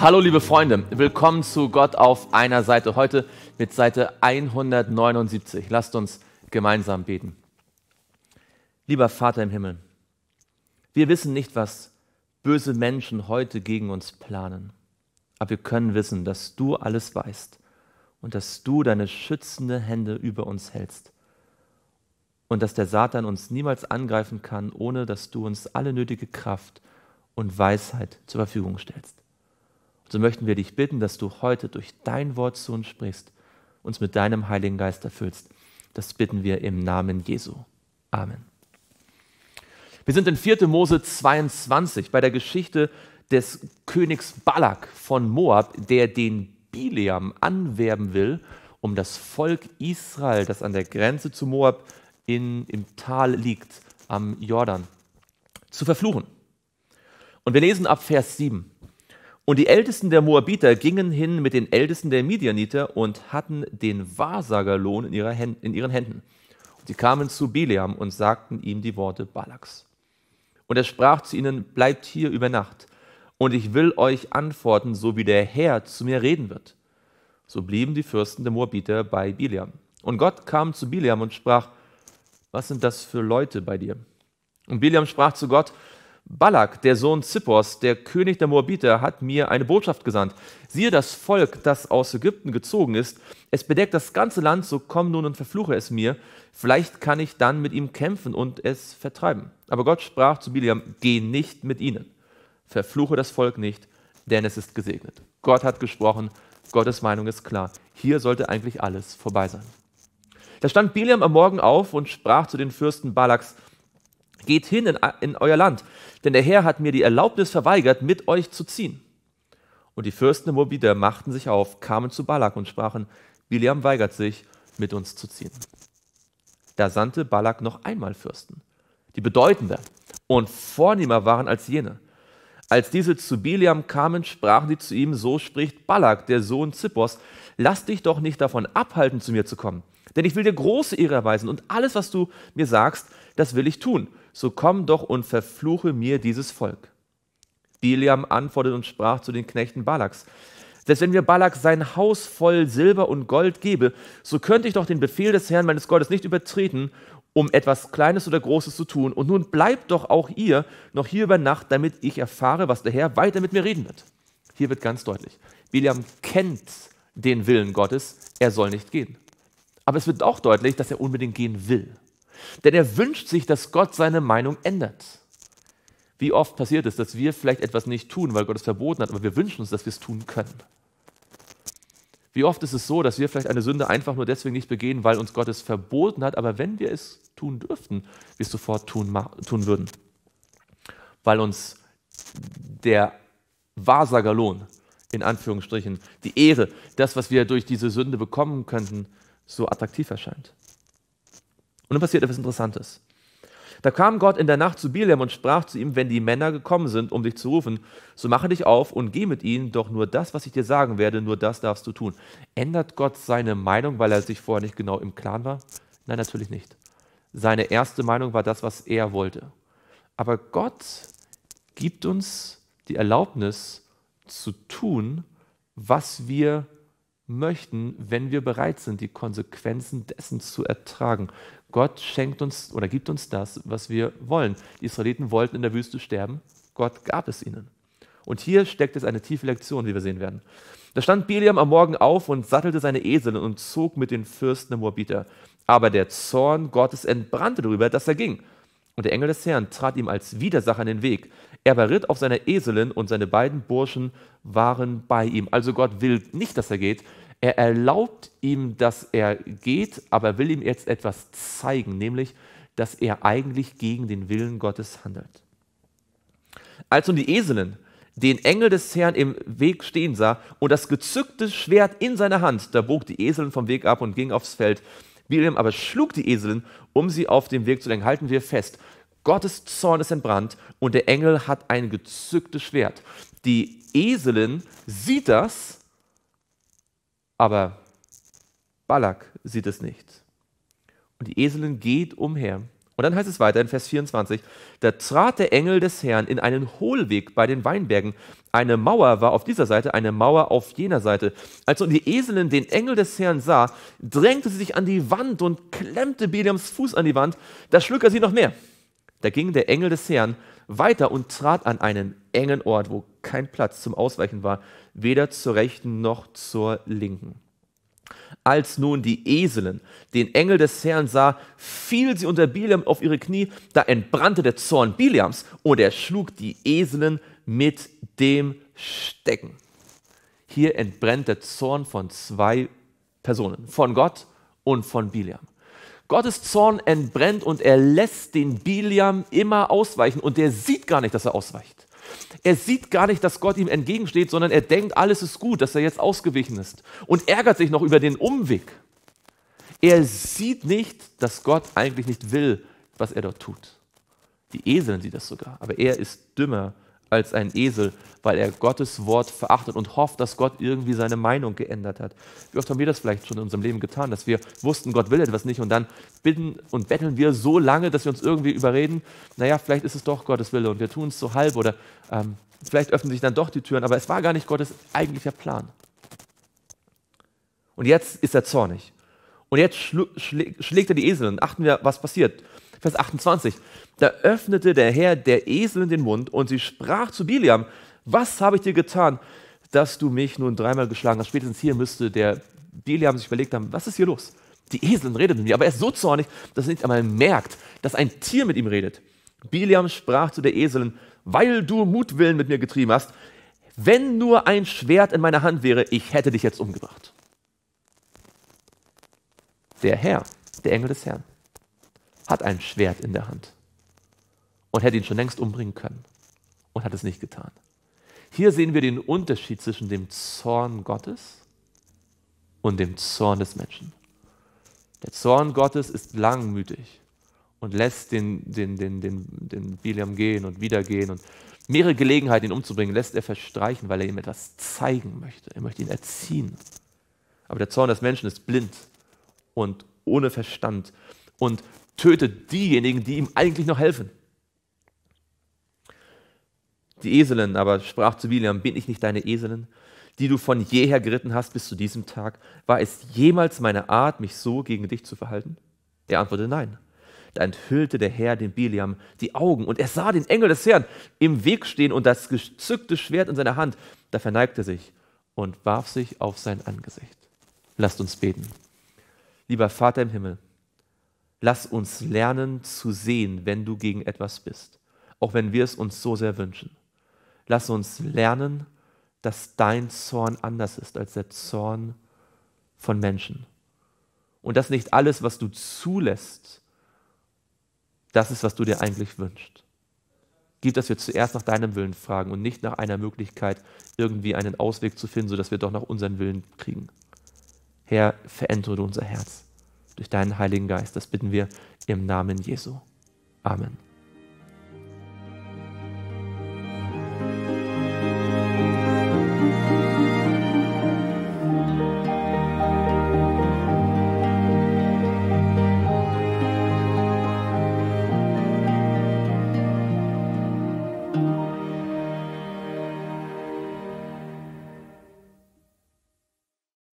Hallo liebe Freunde, willkommen zu Gott auf einer Seite. Heute mit Seite 179. Lasst uns gemeinsam beten. Lieber Vater im Himmel, wir wissen nicht, was böse Menschen heute gegen uns planen, aber wir können wissen, dass du alles weißt und dass du deine schützende Hände über uns hältst und dass der Satan uns niemals angreifen kann, ohne dass du uns alle nötige Kraft und Weisheit zur Verfügung stellst. So möchten wir dich bitten, dass du heute durch dein Wort zu uns sprichst, uns mit deinem Heiligen Geist erfüllst. Das bitten wir im Namen Jesu. Amen. Wir sind in 4. Mose 22 bei der Geschichte des Königs Balak von Moab, der den Bileam anwerben will, um das Volk Israel, das an der Grenze zu Moab in, im Tal liegt, am Jordan, zu verfluchen. Und wir lesen ab Vers 7. Und die Ältesten der Moabiter gingen hin mit den Ältesten der Midianiter und hatten den Wahrsagerlohn in, ihrer Händ in ihren Händen. Und sie kamen zu Bileam und sagten ihm die Worte Balaks. Und er sprach zu ihnen, bleibt hier über Nacht, und ich will euch antworten, so wie der Herr zu mir reden wird. So blieben die Fürsten der Moabiter bei Bileam. Und Gott kam zu Bileam und sprach, was sind das für Leute bei dir? Und Bileam sprach zu Gott, Balak, der Sohn Zippors, der König der Moabiter, hat mir eine Botschaft gesandt. Siehe das Volk, das aus Ägypten gezogen ist, es bedeckt das ganze Land, so komm nun und verfluche es mir, vielleicht kann ich dann mit ihm kämpfen und es vertreiben. Aber Gott sprach zu Biliam, geh nicht mit ihnen, verfluche das Volk nicht, denn es ist gesegnet. Gott hat gesprochen, Gottes Meinung ist klar. Hier sollte eigentlich alles vorbei sein. Da stand Biliam am Morgen auf und sprach zu den Fürsten Balaks, geht hin in, in euer Land, denn der Herr hat mir die Erlaubnis verweigert, mit euch zu ziehen. Und die Fürsten der Moabiter machten sich auf, kamen zu Balak und sprachen, Biliam weigert sich, mit uns zu ziehen. Da sandte Balak noch einmal Fürsten, die bedeutender und vornehmer waren als jene. Als diese zu Biliam kamen, sprachen sie zu ihm, so spricht Balak, der Sohn Zippos, lass dich doch nicht davon abhalten, zu mir zu kommen, denn ich will dir große Ehre erweisen und alles, was du mir sagst, das will ich tun so komm doch und verfluche mir dieses Volk. Biliam antwortete und sprach zu den Knechten Balaks, dass wenn mir Balak sein Haus voll Silber und Gold gebe, so könnte ich doch den Befehl des Herrn meines Gottes nicht übertreten, um etwas Kleines oder Großes zu tun. Und nun bleibt doch auch ihr noch hier über Nacht, damit ich erfahre, was der Herr weiter mit mir reden wird. Hier wird ganz deutlich, Biliam kennt den Willen Gottes, er soll nicht gehen. Aber es wird auch deutlich, dass er unbedingt gehen will. Denn er wünscht sich, dass Gott seine Meinung ändert. Wie oft passiert es, dass wir vielleicht etwas nicht tun, weil Gott es verboten hat, aber wir wünschen uns, dass wir es tun können. Wie oft ist es so, dass wir vielleicht eine Sünde einfach nur deswegen nicht begehen, weil uns Gott es verboten hat, aber wenn wir es tun dürften, wir es sofort tun, tun würden. Weil uns der Wahrsagerlohn, in Anführungsstrichen, die Ehre, das, was wir durch diese Sünde bekommen könnten, so attraktiv erscheint. Und dann passiert etwas Interessantes. Da kam Gott in der Nacht zu Bileam und sprach zu ihm, wenn die Männer gekommen sind, um dich zu rufen, so mache dich auf und geh mit ihnen, doch nur das, was ich dir sagen werde, nur das darfst du tun. Ändert Gott seine Meinung, weil er sich vorher nicht genau im Klaren war? Nein, natürlich nicht. Seine erste Meinung war das, was er wollte. Aber Gott gibt uns die Erlaubnis zu tun, was wir möchten, wenn wir bereit sind, die Konsequenzen dessen zu ertragen. Gott schenkt uns oder gibt uns das, was wir wollen. Die Israeliten wollten in der Wüste sterben, Gott gab es ihnen. Und hier steckt jetzt eine tiefe Lektion, wie wir sehen werden. Da stand Biliam am Morgen auf und sattelte seine Esel und zog mit den Fürsten der Moabiter. Aber der Zorn Gottes entbrannte darüber, dass er ging. Und der Engel des Herrn trat ihm als Widersacher in den Weg. Er war ritt auf seiner Eselin und seine beiden Burschen waren bei ihm. Also Gott will nicht, dass er geht. Er erlaubt ihm, dass er geht, aber will ihm jetzt etwas zeigen, nämlich, dass er eigentlich gegen den Willen Gottes handelt. Als nun die Eselin den Engel des Herrn im Weg stehen sah und das gezückte Schwert in seiner Hand, da bog die Eselin vom Weg ab und ging aufs Feld. Biliam aber schlug die Eselin, um sie auf dem Weg zu lenken. Halten wir fest, Gottes Zorn ist entbrannt und der Engel hat ein gezücktes Schwert. Die Eselin sieht das, aber Balak sieht es nicht. Und die Eselin geht umher und dann heißt es weiter in Vers 24, da trat der Engel des Herrn in einen Hohlweg bei den Weinbergen. Eine Mauer war auf dieser Seite, eine Mauer auf jener Seite. Als nun die Eselin den Engel des Herrn sah, drängte sie sich an die Wand und klemmte Biliams Fuß an die Wand. Da schlug er sie noch mehr. Da ging der Engel des Herrn weiter und trat an einen engen Ort, wo kein Platz zum Ausweichen war, weder zur rechten noch zur linken. Als nun die Eselin den Engel des Herrn sah, fiel sie unter Biliam auf ihre Knie. Da entbrannte der Zorn Biliams und er schlug die Eselin mit dem Stecken. Hier entbrennt der Zorn von zwei Personen, von Gott und von Biliam. Gottes Zorn entbrennt und er lässt den Biliam immer ausweichen und er sieht gar nicht, dass er ausweicht. Er sieht gar nicht, dass Gott ihm entgegensteht, sondern er denkt, alles ist gut, dass er jetzt ausgewichen ist und ärgert sich noch über den Umweg. Er sieht nicht, dass Gott eigentlich nicht will, was er dort tut. Die Eseln sieht das sogar, aber er ist dümmer als ein Esel, weil er Gottes Wort verachtet und hofft, dass Gott irgendwie seine Meinung geändert hat. Wie oft haben wir das vielleicht schon in unserem Leben getan, dass wir wussten, Gott will etwas nicht und dann bitten und betteln wir so lange, dass wir uns irgendwie überreden, naja, vielleicht ist es doch Gottes Wille und wir tun es so halb oder ähm, vielleicht öffnen sich dann doch die Türen, aber es war gar nicht Gottes eigentlicher Plan. Und jetzt ist er zornig. Und jetzt schl schlägt er die Esel und achten wir, was passiert. Vers 28. Da öffnete der Herr der Eselin den Mund und sie sprach zu Biliam, was habe ich dir getan, dass du mich nun dreimal geschlagen hast? Spätestens hier müsste der Biliam sich überlegt haben, was ist hier los? Die Eselin redet mit mir, aber er ist so zornig, dass er nicht einmal merkt, dass ein Tier mit ihm redet. Biliam sprach zu der Eselin, weil du Mutwillen mit mir getrieben hast, wenn nur ein Schwert in meiner Hand wäre, ich hätte dich jetzt umgebracht. Der Herr, der Engel des Herrn, hat ein Schwert in der Hand und hätte ihn schon längst umbringen können und hat es nicht getan. Hier sehen wir den Unterschied zwischen dem Zorn Gottes und dem Zorn des Menschen. Der Zorn Gottes ist langmütig und lässt den, den, den, den, den Biliam gehen und wieder gehen und mehrere Gelegenheiten, ihn umzubringen, lässt er verstreichen, weil er ihm etwas zeigen möchte. Er möchte ihn erziehen. Aber der Zorn des Menschen ist blind und ohne Verstand und tötet diejenigen, die ihm eigentlich noch helfen. Die Eselin aber sprach zu Biliam, bin ich nicht deine Eselin, die du von jeher geritten hast bis zu diesem Tag? War es jemals meine Art, mich so gegen dich zu verhalten? Er antwortete, nein. Da enthüllte der Herr dem Biliam die Augen und er sah den Engel des Herrn im Weg stehen und das gezückte Schwert in seiner Hand. Da verneigte er sich und warf sich auf sein Angesicht. Lasst uns beten. Lieber Vater im Himmel, Lass uns lernen zu sehen, wenn du gegen etwas bist, auch wenn wir es uns so sehr wünschen. Lass uns lernen, dass dein Zorn anders ist als der Zorn von Menschen. Und dass nicht alles, was du zulässt, das ist, was du dir eigentlich wünschst. Gib, dass wir zuerst nach deinem Willen fragen und nicht nach einer Möglichkeit, irgendwie einen Ausweg zu finden, sodass wir doch nach unseren Willen kriegen. Herr, verändere du unser Herz durch deinen Heiligen Geist. Das bitten wir im Namen Jesu. Amen.